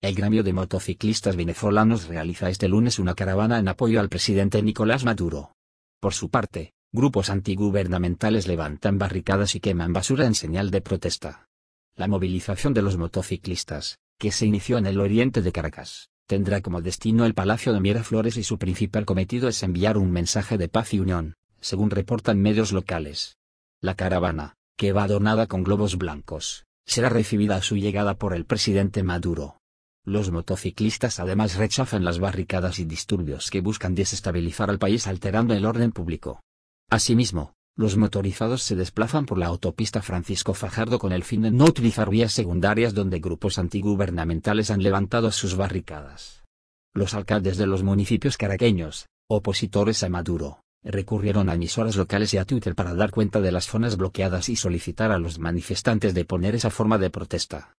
El gremio de motociclistas venezolanos realiza este lunes una caravana en apoyo al presidente Nicolás Maduro. Por su parte, grupos antigubernamentales levantan barricadas y queman basura en señal de protesta. La movilización de los motociclistas, que se inició en el oriente de Caracas, tendrá como destino el Palacio de Miraflores y su principal cometido es enviar un mensaje de paz y unión, según reportan medios locales. La caravana, que va adornada con globos blancos, será recibida a su llegada por el presidente Maduro los motociclistas además rechazan las barricadas y disturbios que buscan desestabilizar al país alterando el orden público. Asimismo, los motorizados se desplazan por la autopista Francisco Fajardo con el fin de no utilizar vías secundarias donde grupos antigubernamentales han levantado sus barricadas. Los alcaldes de los municipios caraqueños, opositores a Maduro, recurrieron a emisoras locales y a Twitter para dar cuenta de las zonas bloqueadas y solicitar a los manifestantes de poner esa forma de protesta.